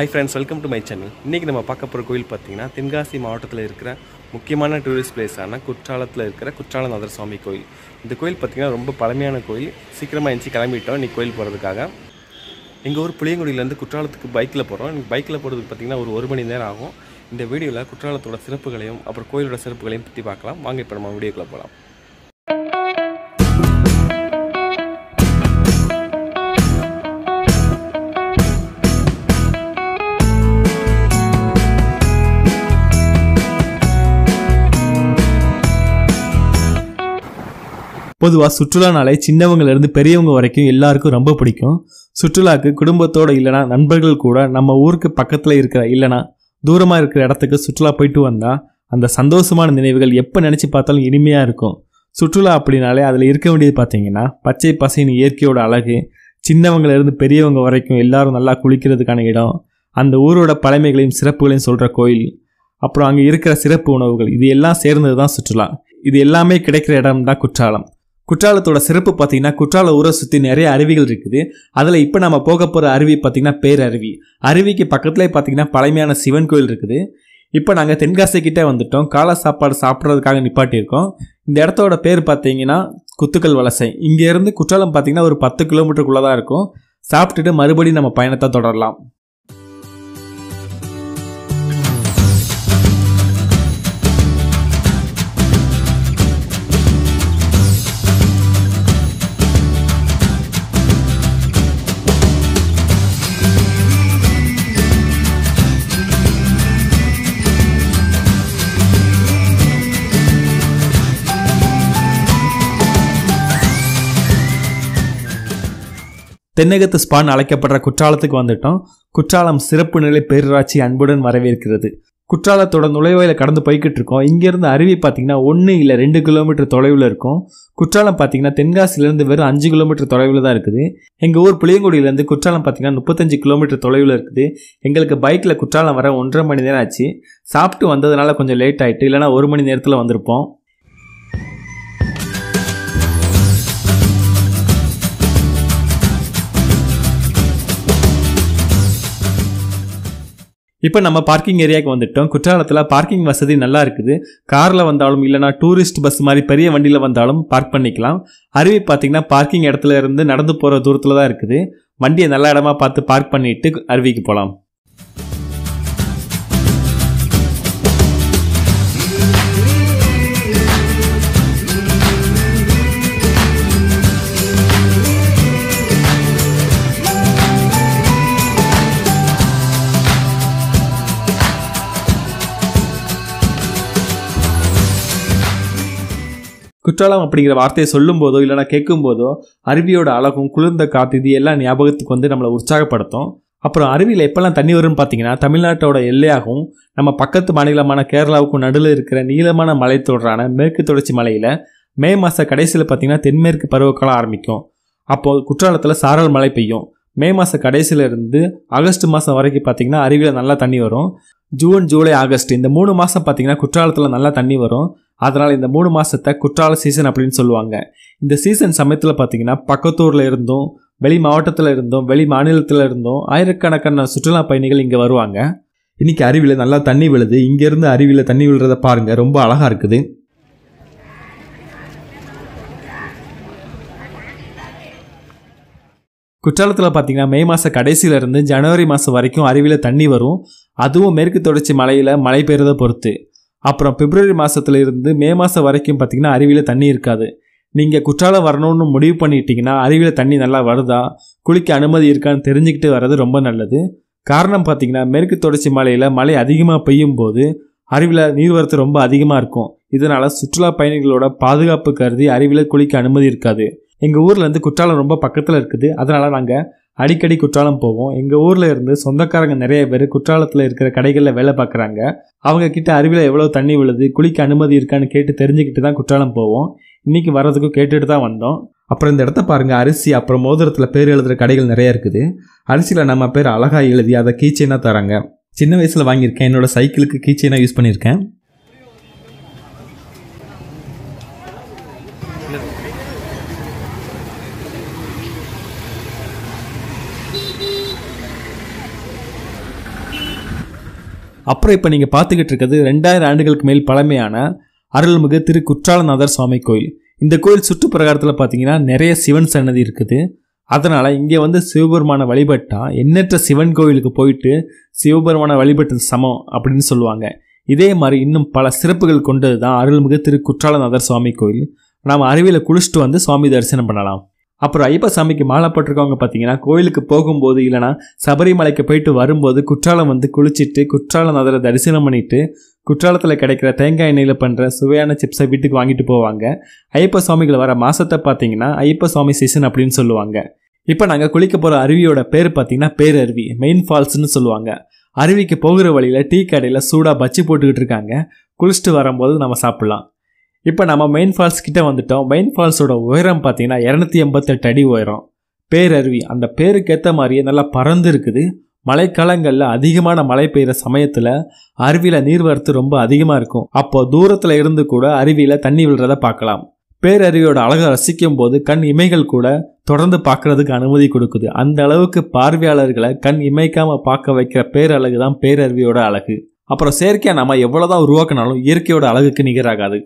high friends welcome to my channel இன்றைக்கி நம்ம பார்க்க போகிற கோயில் பார்த்திங்கன்னா தென்காசி மாவட்டத்தில் இருக்கிற முக்கியமான டூரிஸ்ட் பிளேஸான குற்றாலத்தில் இருக்கிற குற்றாலநாதர் சுவாமி கோயில் இந்த கோயில் பார்த்திங்கன்னா ரொம்ப பழமையான கோயில் சீக்கிரமாக எழுந்துச்சி கிளம்பிட்டோம் இன்றைக்கி கோயில் போகிறதுக்காக எங்கள் ஊர் புளியங்குடியிலேருந்து குற்றாலத்துக்கு பைக்கில் போகிறோம் எனக்கு பைக்கில் போகிறதுக்கு பார்த்திங்கன்னா ஒரு ஒரு மணி நேரம் ஆகும் இந்த வீடியோவில் குற்றாலத்தோட சிறப்புகளையும் அப்புறம் கோயிலோட சிறப்புகளையும் பற்றி பார்க்கலாம் வாங்க இப்போ நம்ம வீடியோக்குள்ளே போகலாம் பொதுவாக சுற்றுலானாலே சின்னவங்கலேருந்து பெரியவங்க வரைக்கும் எல்லாருக்கும் ரொம்ப பிடிக்கும் சுற்றுலாவுக்கு குடும்பத்தோடு இல்லைனா நண்பர்கள் கூட நம்ம ஊருக்கு பக்கத்தில் இருக்கிற இல்லைனா தூரமாக இருக்கிற இடத்துக்கு சுற்றுலா போயிட்டு வந்தால் அந்த சந்தோஷமான நினைவுகள் எப்போ நினச்சி பார்த்தாலும் இனிமையாக இருக்கும் சுற்றுலா அப்படின்னாலே அதில் இருக்க வேண்டியது பார்த்தீங்கன்னா பச்சை பசையின் இயற்கையோட அழகு சின்னவங்கலேருந்து பெரியவங்க வரைக்கும் எல்லாரும் நல்லா குளிக்கிறதுக்கான இடம் அந்த ஊரோட பழமைகளையும் சிறப்புகளையும் சொல்கிற கோயில் அப்புறம் அங்கே இருக்கிற சிறப்பு உணவுகள் இது எல்லாம் சேர்ந்தது தான் சுற்றுலா இது எல்லாமே கிடைக்கிற இடம் தான் குற்றாலம் குற்றாலத்தோட சிறப்பு பார்த்தீங்கன்னா குற்றால ஊரை சுற்றி நிறைய அருவிகள் இருக்குது அதில் இப்போ நம்ம போக போகிற அருவி பார்த்திங்கன்னா பேரருவி அருவிக்கு பக்கத்துலேயே பார்த்தீங்கன்னா பழமையான சிவன் கோயில் இருக்குது இப்போ நாங்கள் தென்காசிக்கிட்டே வந்துட்டோம் காலை சாப்பாடு சாப்பிட்றதுக்காக நிப்பாட்டியிருக்கோம் இந்த இடத்தோட பேர் பார்த்தீங்கன்னா குத்துக்கல் வலசை இங்கேருந்து குற்றாலம் பார்த்தீங்கன்னா ஒரு பத்து கிலோமீட்டருக்குள்ளே தான் இருக்கும் சாப்பிட்டுட்டு மறுபடியும் நம்ம பயணத்தை தொடரலாம் தென்னகத்து ஸ்பான் அழைக்கப்படுற குற்றாலத்துக்கு வந்துட்டோம் குற்றாலம் சிறப்பு நிலை பேரூராட்சி அன்புடன் வரவேற்கிறது குற்றாலத்தோட நுழைவாயில் கடந்து போய்கிட்டு இருக்கோம் இங்கேருந்து அருவி பார்த்தீங்கன்னா ஒன்று இல்லை ரெண்டு கிலோமீட்டர் தொலைவில் இருக்கும் குற்றாலம் பார்த்தீங்கன்னா தென்காசிலேருந்து வெறும் அஞ்சு கிலோமீட்டர் தொலைவில் தான் இருக்குது எங்கள் ஊர் புளியங்குடியிலேருந்து குற்றாலம் பார்த்தீங்கன்னா முப்பத்தஞ்சு கிலோமீட்டர் தொலைவில் இருக்குது எங்களுக்கு பைக்கில் குற்றாலம் வர ஒன்றரை மணி நேரம் ஆச்சு சாப்பிட்டு வந்ததுனால கொஞ்சம் லேட் ஆகிட்டு இல்லைனா ஒரு மணி நேரத்தில் வந்திருப்போம் இப்போ நம்ம பார்க்கிங் ஏரியாவுக்கு வந்துட்டோம் குற்றாலத்தில் பார்க்கிங் வசதி நல்லா இருக்குது காரில் வந்தாலும் இல்லைனா டூரிஸ்ட் பஸ் மாதிரி பெரிய வண்டியில் வந்தாலும் பார்க் பண்ணிக்கலாம் அருவி பார்த்திங்கன்னா பார்க்கிங் இடத்துல இருந்து நடந்து போகிற தூரத்தில் தான் இருக்குது வண்டியை நல்ல இடமா பார்த்து பார்க் பண்ணிட்டு அருவிக்கு போகலாம் குற்றாலம் அப்படிங்கிற வார்த்தையை சொல்லும் போதோ இல்லைனா கேட்கும் போதோ அருவியோட அழகும் குளிர்ந்த காத்து இது எல்லாம் ஞாபகத்துக்கு வந்து நம்மளை உற்சாகப்படுத்தும் அப்புறம் அருவியில் எப்போல்லாம் தண்ணி வரும்னு பார்த்தீங்கன்னா தமிழ்நாட்டோட எல்லையாகவும் நம்ம பக்கத்து மாநிலமான கேரளாவுக்கும் நடுவில் இருக்கிற நீளமான மலைத்தொடரான மேற்கு தொடர்ச்சி மலையில் மே மாத கடைசியில் பார்த்தீங்கன்னா தென்மேற்கு பருவக்காலம் ஆரம்பிக்கும் அப்போது குற்றாலத்தில் சாரல் மழை பெய்யும் மே மாத கடைசியிலேருந்து ஆகஸ்ட் மாதம் வரைக்கும் பார்த்தீங்கன்னா அருவியில் நல்லா தண்ணி வரும் ஜூன் ஜூலை ஆகஸ்ட் இந்த மூணு மாதம் பார்த்தீங்கன்னா குற்றாலத்தில் நல்லா தண்ணி வரும் அதனால் இந்த மூணு மாதத்தை குற்றால சீசன் அப்படின்னு சொல்லுவாங்க இந்த சீசன் சமயத்தில் பார்த்தீங்கன்னா பக்கத்தூரில் இருந்தும் வெளி மாவட்டத்தில் இருந்தும் வெளி மாநிலத்தில் இருந்தும் ஆயிரக்கணக்கான சுற்றுலா பயணிகள் இங்கே வருவாங்க இன்றைக்கி அருவியில் நல்லா தண்ணி விழுது இங்கேருந்து அருவியில் தண்ணி விழுறத பாருங்கள் ரொம்ப அழகாக இருக்குது குற்றாலத்தில் பார்த்தீங்கன்னா மே மாதம் கடைசியிலேருந்து ஜனவரி மாதம் வரைக்கும் அருவியில் தண்ணி வரும் அதுவும் மேற்கு தொடர்ச்சி மலையில் மழை பெய்கிறத பொறுத்து அப்புறம் பிப்ரவரி மாதத்துலேருந்து மே மாதம் வரைக்கும் பார்த்திங்கன்னா அருவியில் தண்ணி இருக்காது நீங்கள் குற்றாலம் வரணும்னு முடிவு பண்ணிட்டீங்கன்னா அருவியில் தண்ணி நல்லா வருதா குளிக்க அனுமதி இருக்கான்னு தெரிஞ்சுக்கிட்டு வர்றது ரொம்ப நல்லது காரணம் பார்த்திங்கன்னா மேற்கு தொடர்ச்சி மலையில் மழை அதிகமாக பெய்யும் போது அருவியில் நீர்வரத்து ரொம்ப அதிகமாக இருக்கும் இதனால் சுற்றுலா பயணிகளோட பாதுகாப்பு கருதி அருவியில் குளிக்க அனுமதி இருக்காது எங்கள் ஊர்லேருந்து குற்றாலம் ரொம்ப பக்கத்தில் இருக்குது அதனால் நாங்கள் அடிக்கடி குற்றாலம் போவோம் எங்கள் ஊரில் இருந்து சொந்தக்காரங்க நிறைய பேர் குற்றாலத்தில் இருக்கிற கடைகளில் வேலை பார்க்குறாங்க அவங்க கிட்ட அருவியில் எவ்வளோ தண்ணி விழுது குளிக்க அனுமதி இருக்கான்னு கேட்டு தெரிஞ்சுக்கிட்டு தான் குற்றாலம் போவோம் இன்றைக்கி வர்றதுக்கும் கேட்டுட்டு தான் வந்தோம் அப்புறம் இந்த இடத்த பாருங்கள் அரிசி அப்புறம் மோதிரத்தில் பேர் எழுதுகிற கடைகள் நிறைய இருக்குது அரிசியில் நம்ம பேர் அழகாக எழுதி அதை கீச்சைனாக தராங்க சின்ன வயசில் வாங்கியிருக்கேன் என்னோடய சைக்கிளுக்கு கீச்சைனாக யூஸ் பண்ணியிருக்கேன் அப்புறம் இப்போ நீங்கள் பார்த்துக்கிட்டு இருக்கிறது ரெண்டாயிரம் ஆண்டுகளுக்கு மேல் பழமையான அருள்மிகு திரு குற்றாலநாதர் சுவாமி கோயில் இந்த கோயில் சுற்றுப்பிரகாரத்தில் பார்த்தீங்கன்னா நிறைய சிவன் சன்னதி இருக்குது அதனால் இங்கே வந்து சிவபெருமான வழிபட்டால் எண்ணற்ற சிவன் கோயிலுக்கு போயிட்டு சிவபெருமான வழிபட்டது சமம் அப்படின்னு சொல்லுவாங்க இதே மாதிரி இன்னும் பல சிறப்புகள் கொண்டது தான் அருள்மிகு திரு குற்றாலநாதர் சுவாமி கோயில் நாம் அருவியில் குளிச்சுட்டு வந்து சுவாமி தரிசனம் பண்ணலாம் அப்புறம் சாமிக்கு மாலை போட்டிருக்கவங்க பார்த்தீங்கன்னா கோயிலுக்கு போகும்போது இல்லைனா சபரிமலைக்கு போயிட்டு வரும்போது குற்றாலம் வந்து குளிச்சுட்டு குற்றாலம் அதில் தரிசனம் பண்ணிவிட்டு குற்றாலத்தில் கிடைக்கிற தேங்காய் எண்ணெயில் பண்ணுற சுவையான சிப்ஸை வீட்டுக்கு வாங்கிட்டு போவாங்க ஐயப்ப சுவாமிகள் வர மாதத்தை பார்த்தீங்கன்னா ஐயப்ப சுவாமி சீசன் அப்படின்னு சொல்லுவாங்க இப்போ நாங்கள் குளிக்க போகிற அருவியோட பேர் பார்த்தீங்கன்னா பேரருவி மெயின் ஃபால்ஸ்னு சொல்லுவாங்க அருவிக்கு போகிற வழியில் டீ கடையில் சூடாக பச்சு போட்டுக்கிட்டு இருக்காங்க குளிச்சுட்டு வரும்போது நம்ம சாப்பிட்லாம் இப்போ நம்ம மெயின் ஃபால்ஸ் கிட்டே வந்துட்டோம் மெயின் ஃபால்ஸோட உயரம் பார்த்தீங்கன்னா இரநூத்தி எண்பத்தெட்டு அடி உயரம் பேரருவி அந்த பேருக்கேற்ற மாதிரியே நல்லா பறந்து இருக்குது மழைக்காலங்களில் அதிகமான மழை பெய்கிற சமயத்தில் அருவியில் நீர்வரத்து ரொம்ப அதிகமாக இருக்கும் அப்போ தூரத்தில் இருந்து கூட அருவியில் தண்ணி விழுறத பார்க்கலாம் பேரருவியோட அழகை ரசிக்கும் போது கண் இமைகள் கூட தொடர்ந்து பார்க்கறதுக்கு அனுமதி கொடுக்குது அந்த அளவுக்கு பார்வையாளர்களை கண் இமைக்காமல் பார்க்க வைக்கிற பேரழகு தான் பேரருவியோட அழகு அப்புறம் செயற்கையாக நம்ம எவ்வளோதான் உருவாக்கினாலும் இயற்கையோட அழகுக்கு நிகராகாது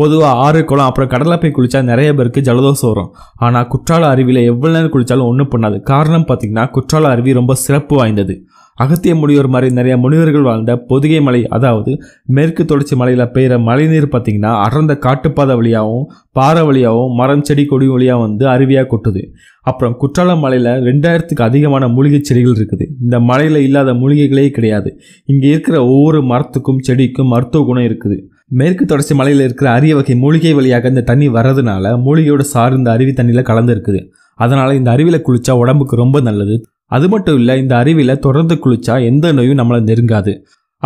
பொதுவாக ஆறு குளம் அப்புறம் கடலை போய் குளித்தா நிறைய பேருக்கு ஜலதோஷம் வரும் ஆனால் குற்றால அருவியில் எவ்வளோ நேரம் குளித்தாலும் ஒன்றும் பண்ணாது காரணம் பார்த்திங்கன்னா குற்றால அருவி ரொம்ப சிறப்பு வாய்ந்தது அகத்திய முனிவர் மாதிரி நிறைய முனிவர்கள் வாழ்ந்த பொதிகை மலை அதாவது மேற்கு தொடர்ச்சி மலையில் பெய்கிற மழைநீர் பார்த்திங்கன்னா அடர்ந்த காட்டுப்பாதை வழியாகவும் பாறை வழியாகவும் மரம் செடி கொடி வழியாக வந்து அருவியாக கொட்டுது அப்புறம் குற்றாலம் மலையில் ரெண்டாயிரத்துக்கு அதிகமான மூலிகை செடிகள் இருக்குது இந்த மலையில் இல்லாத மூலிகைகளே கிடையாது இங்கே இருக்கிற ஒவ்வொரு மரத்துக்கும் செடிக்கும் மருத்துவ குணம் இருக்குது மேற்கு தொடர்ச்சி மலையில் இருக்கிற அரிய வகை மூலிகை வழியாக இந்த தண்ணி வர்றதுனால மூலிகையோட சாறு இந்த அருவி தண்ணியில் கலந்துருக்குது அதனால் இந்த அருவியில் குளிச்சா உடம்புக்கு ரொம்ப நல்லது அது மட்டும் இல்லை இந்த அருவியில் தொடர்ந்து குளிச்சா எந்த நோயும் நம்மளை நெருங்காது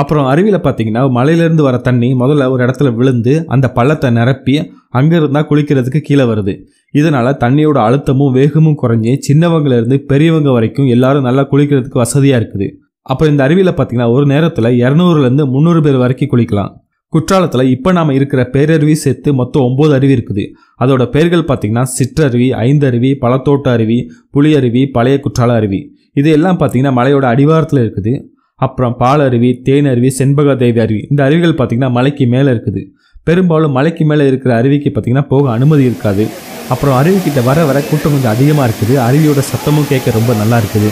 அப்புறம் அருவியில் பார்த்தீங்கன்னா மலையிலேருந்து வர தண்ணி முதல்ல ஒரு இடத்துல விழுந்து அந்த பள்ளத்தை நிரப்பி அங்கே இருந்தால் குளிக்கிறதுக்கு கீழே வருது இதனால் தண்ணியோட அழுத்தமும் வேகமும் குறைஞ்சி சின்னவங்கலேருந்து பெரியவங்க வரைக்கும் எல்லாரும் நல்லா குளிக்கிறதுக்கு வசதியாக இருக்குது அப்புறம் இந்த அருவியில் பார்த்தீங்கன்னா ஒரு நேரத்தில் இரநூறுலேருந்து முந்நூறு பேர் வரைக்கும் குளிக்கலாம் குற்றாலத்தில் இப்போ நாம் இருக்கிற பேரருவி சேர்த்து மொத்தம் ஒம்பது அருவி இருக்குது அதோட பெயர்கள் பார்த்திங்கன்னா சிற்றருவி ஐந்தருவி பழத்தோட்ட அருவி புளியருவி பழைய குற்றால அருவி இது எல்லாம் பார்த்திங்கன்னா மலையோட அடிவாரத்தில் இருக்குது அப்புறம் பாலருவி தேனருவி செண்பக தேவி அருவி இந்த அருவிகள் பார்த்திங்கன்னா மலைக்கு மேலே இருக்குது பெரும்பாலும் மலைக்கு மேலே இருக்கிற அருவிக்கு பார்த்திங்கன்னா போக அனுமதி இருக்காது அப்புறம் அருவிக்கிட்ட வர வர கூட்டம் கொஞ்சம் அதிகமாக இருக்குது அருவியோட சத்தமும் கேட்க ரொம்ப நல்லா இருக்குது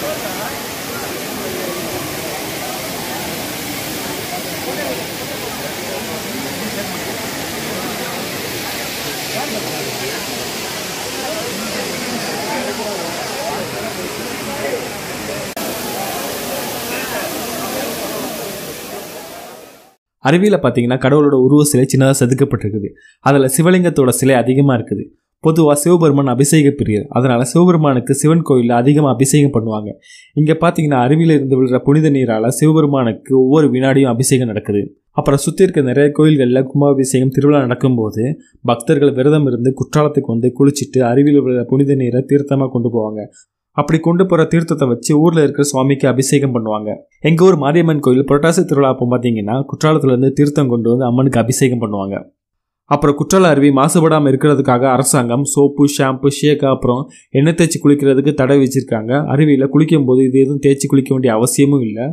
அருவியில் பார்த்தீங்கன்னா கடவுளோட உருவ சிலை சின்னதாக செதுக்கப்பட்டிருக்குது அதில் சிவலிங்கத்தோட சிலை அதிகமாக இருக்குது பொதுவாக சிவபெருமான் அபிஷேக பிரியர் அதனால் சிவபெருமானுக்கு சிவன் கோயிலில் அதிகமாக அபிஷேகம் பண்ணுவாங்க இங்கே பார்த்தீங்கன்னா அருவியில் இருந்து விழுற புனித நீரால் சிவபெருமானுக்கு ஒவ்வொரு வினாடியும் அபிஷேகம் நடக்குது அப்புறம் சுற்றி இருக்க நிறைய கோயில்களில் கும்பாபிஷேகம் திருவிழா நடக்கும்போது பக்தர்கள் விரதம் இருந்து குற்றாலத்துக்கு வந்து குளிச்சுட்டு அருவியில் விழுற புனித நீரை தீர்த்தமாக கொண்டு போவாங்க அப்படி கொண்டு போகிற தீர்த்தத்தை வச்சு ஊரில் இருக்கிற சுவாமிக்கு அபிஷேகம் பண்ணுவாங்க எங்கள் ஊர் மாரியம்மன் கோயில் புரட்டாசி திருவிழா அப்போ பார்த்தீங்கன்னா குற்றாலத்துலேருந்து தீர்த்தம் கொண்டு வந்து அம்மனுக்கு அபிஷேகம் பண்ணுவாங்க அப்புறம் குற்றால அருவி மாசுபடாமல் இருக்கிறதுக்காக அரசாங்கம் சோப்பு ஷாம்பு ஷேக்கு அப்புறம் எண்ணெய் தேய்ச்சி குளிக்கிறதுக்கு தடை வச்சுருக்காங்க அருவியில் குளிக்கும் போது இது எதுவும் தேய்ச்சி குளிக்க வேண்டிய அவசியமும் இல்லை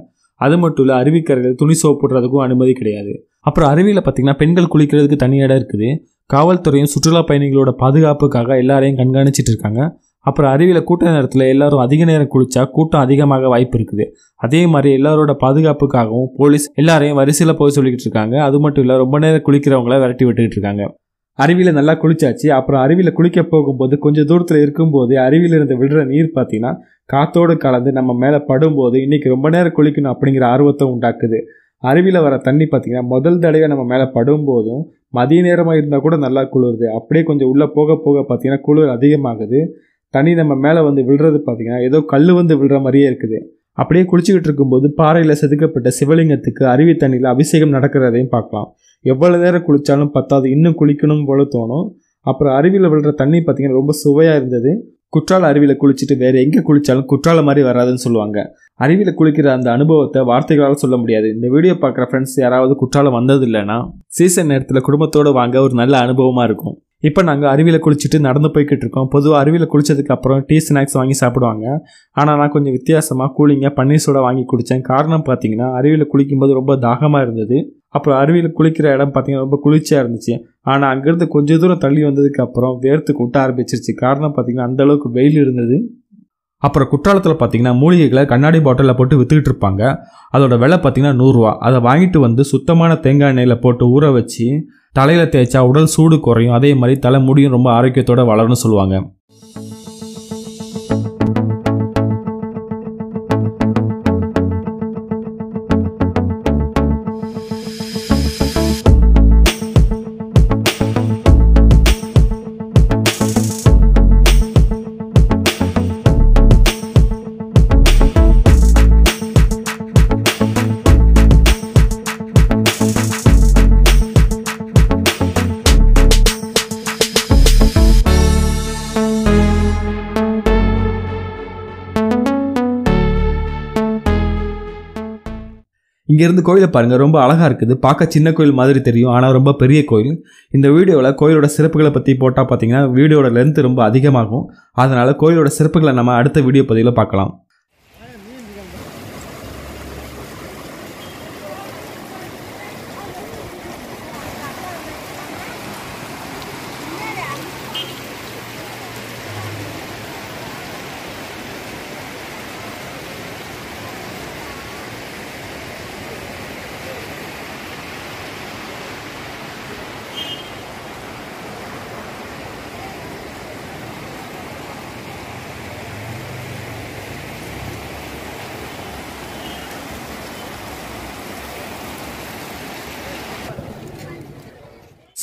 அது மட்டும் இல்லை அருவிக்கரையில் துணி சோப்பு போடுறதுக்கும் அனுமதி கிடையாது அப்புறம் அருவியில் பார்த்திங்கன்னா பெண்கள் குளிக்கிறதுக்கு தனி இடம் இருக்குது காவல்துறையும் சுற்றுலா பயணிகளோட பாதுகாப்புக்காக எல்லாரையும் கண்காணிச்சிட்டு இருக்காங்க அப்புறம் அருவியில் கூட்ட நேரத்தில் எல்லாரும் அதிக நேரம் குளிச்சா கூட்டம் அதிகமாக வாய்ப்பு இருக்குது அதே மாதிரி எல்லாரோட பாதுகாப்புக்காகவும் போலீஸ் எல்லாரையும் வரிசையில் போய் சொல்லிக்கிட்டு இருக்காங்க அது மட்டும் இல்லை ரொம்ப நேரம் குளிக்கிறவங்கள விரட்டி விட்டுக்கிட்டு இருக்காங்க அருவியில் நல்லா குளிச்சாச்சு அப்புறம் அருவியில் குளிக்க போகும்போது கொஞ்சம் தூரத்தில் இருக்கும்போது அருவியில் இருந்து விடுற நீர் பார்த்தீங்கன்னா காத்தோடு கலந்து நம்ம மேலே படும்போது இன்றைக்கி ரொம்ப நேரம் குளிக்கணும் அப்படிங்கிற ஆர்வத்தை உண்டாக்குது அருவியில் வர தண்ணி பார்த்திங்கன்னா முதல் தடவை நம்ம மேலே படும்போதும் மதிய நேரமாக இருந்தால் கூட நல்லா குளிருது அப்படியே கொஞ்சம் உள்ளே போக போக பார்த்திங்கன்னா குளிர் அதிகமாகுது தண்ணி நம்ம மேலே வந்து விழுறது பார்த்தீங்கன்னா ஏதோ கல் வந்து விழுற மாதிரியே இருக்குது அப்படியே குளிச்சுக்கிட்டு இருக்கும்போது பாறையில் செதுக்கப்பட்ட சிவலிங்கத்துக்கு அருவி தண்ணியில் அபிஷேகம் நடக்கிறதையும் பார்க்கலாம் எவ்வளோ நேரம் குளித்தாலும் பத்தாது இன்னும் குளிக்கணும் போல தோணும் அப்புறம் அருவியில் விழுற தண்ணி பார்த்திங்கன்னா ரொம்ப சுவையாக இருந்தது குற்றால அருவியில் குளிச்சுட்டு வேறு எங்கே குளித்தாலும் குற்றால மாதிரி வராதுன்னு சொல்லுவாங்க அருவியில் குளிக்கிற அந்த அனுபவத்தை வார்த்தைகளால் சொல்ல முடியாது இந்த வீடியோ பார்க்குற ஃப்ரெண்ட்ஸ் யாராவது குற்றாலம் வந்தது இல்லைன்னா சீசன் நேரத்தில் குடும்பத்தோடு வாங்க ஒரு நல்ல அனுபவமாக இருக்கும் இப்போ நாங்கள் அருவியில் குளிச்சுட்டு நடந்து போய்கிட்டு இருக்கோம் பொதுவாக அருவியில் குளித்ததுக்கு அப்புறம் டீ ஸ்நாக்ஸ் வாங்கி சாப்பிடுவாங்க ஆனால் நான் கொஞ்சம் வித்தியாசமாக கூலிங்காக பன்னீர் சோடா வாங்கி குடித்தேன் காரணம் பார்த்தீங்கன்னா அருவியில் குளிக்கும்போது ரொம்ப தாகமாக இருந்தது அப்புறம் அருவியில் குளிக்கிற இடம் பார்த்தீங்கன்னா ரொம்ப குளிர்ச்சியாக இருந்துச்சு ஆனால் அங்கேருந்து கொஞ்சம் தூரம் தள்ளி வந்ததுக்கப்புறம் வேர்த்து கொட்ட ஆரம்பிச்சிருச்சு காரணம் பார்த்தீங்கன்னா அந்தளவுக்கு வெயில் இருந்தது அப்புறம் குற்றாலத்தில் பார்த்தீங்கன்னா மூலிகைகளை கண்ணாடி பாட்டிலில் போட்டு விற்றுக்கிட்டு இருப்பாங்க அதோட விலை பார்த்தீங்கன்னா நூறுரூவா அதை வாங்கிட்டு வந்து சுத்தமான தேங்காய் எண்ணெயில் போட்டு ஊற வச்சு தலையில் தேய்ச்சா உடல் சூடு குறையும் அதே மாதிரி தலைமுடியும் ரொம்ப ஆரோக்கியத்தோடு வளரும்னு சொல்லுவாங்க இங்கேருந்து கோயிலை பாருங்கள் ரொம்ப அழகாக இருக்குது பார்க்க சின்ன கோயில் மாதிரி தெரியும் ஆனால் ரொம்ப பெரிய கோயில் இந்த வீடியோவில் கோயிலோட சிறப்புகளை பற்றி போட்டால் பார்த்தீங்கன்னா வீடியோட லென்த்து ரொம்ப அதிகமாகும் அதனால் கோயிலோட சிறப்புகளை நம்ம அடுத்த வீடியோ பதிவில் பார்க்கலாம்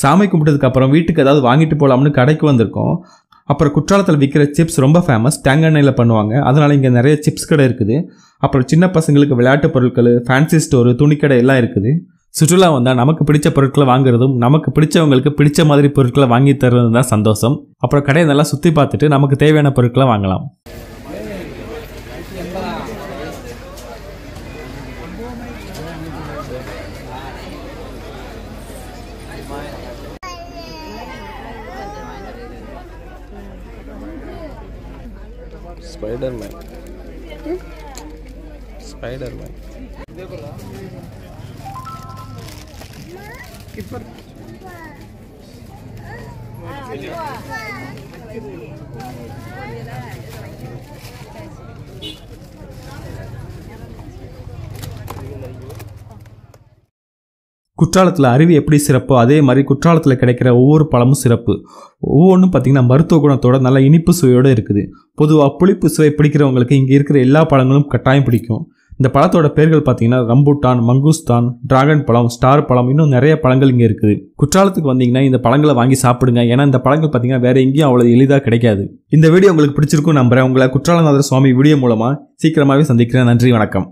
சாமி கும்பிட்டதுக்கு அப்புறம் வீட்டுக்கு ஏதாவது வாங்கிட்டு போகலாம்னு கடைக்கு வந்திருக்கோம் அப்புறம் குற்றாலத்தில் விற்கிற சிப்ஸ் ரொம்ப ஃபேமஸ் டேங்க் எண்ணெயில் பண்ணுவாங்க அதனால் இங்கே நிறைய சிப்ஸ் கடை இருக்குது அப்புறம் சின்ன பசங்களுக்கு விளையாட்டு பொருட்கள் ஃபேன்சி ஸ்டோரு துணிக்கடை எல்லாம் இருக்குது சுற்றுலா வந்தால் நமக்கு பிடிச்ச பொருட்களை வாங்குறதும் நமக்கு பிடிச்சவங்களுக்கு பிடிச்ச மாதிரி பொருட்களை வாங்கி தர்றதும் தான் சந்தோஷம் அப்புறம் கடையை நல்லா சுற்றி பார்த்துட்டு நமக்கு தேவையான பொருட்களை வாங்கலாம் स्पाइडर मैन स्पाइडर मैन किपर किपर குற்றாலத்தில் அருவி எப்படி சிறப்போ அதே மாதிரி குற்றாலத்தில் கிடைக்கிற ஒவ்வொரு பழமும் சிறப்பு ஒவ்வொன்றும் பார்த்திங்கன்னா மருத்துவ குணத்தோட நல்ல இனிப்பு சுவையோடு இருக்குது பொதுவாக புளிப்பு சுவை பிடிக்கிறவங்களுக்கு இங்கே இருக்கிற எல்லா பழங்களும் கட்டாயம் பிடிக்கும் இந்த பழத்தோட பேர்கள் பார்த்தீங்கன்னா ரம்பூட்டான் மங்குஸ்தான் டிராகன் பழம் ஸ்டார் பழம் இன்னும் நிறைய பழங்கள் இங்கே இருக்குது குற்றாலத்துக்கு வந்தீங்கன்னா இந்த பழங்களை வாங்கி சாப்பிடுங்க ஏன்னா இந்த பழங்கள் பார்த்தீங்கன்னா வேற எங்கேயும் அவ்வளோ எளிதாக கிடைக்காது இந்த வீடியோ உங்களுக்கு பிடிச்சிருக்கும் நம்புறேன் உங்களை குற்றாலநாதர் சுவாமி வீடியோ மூலமாக சீக்கிரமாகவே சந்திக்கிறேன் நன்றி வணக்கம்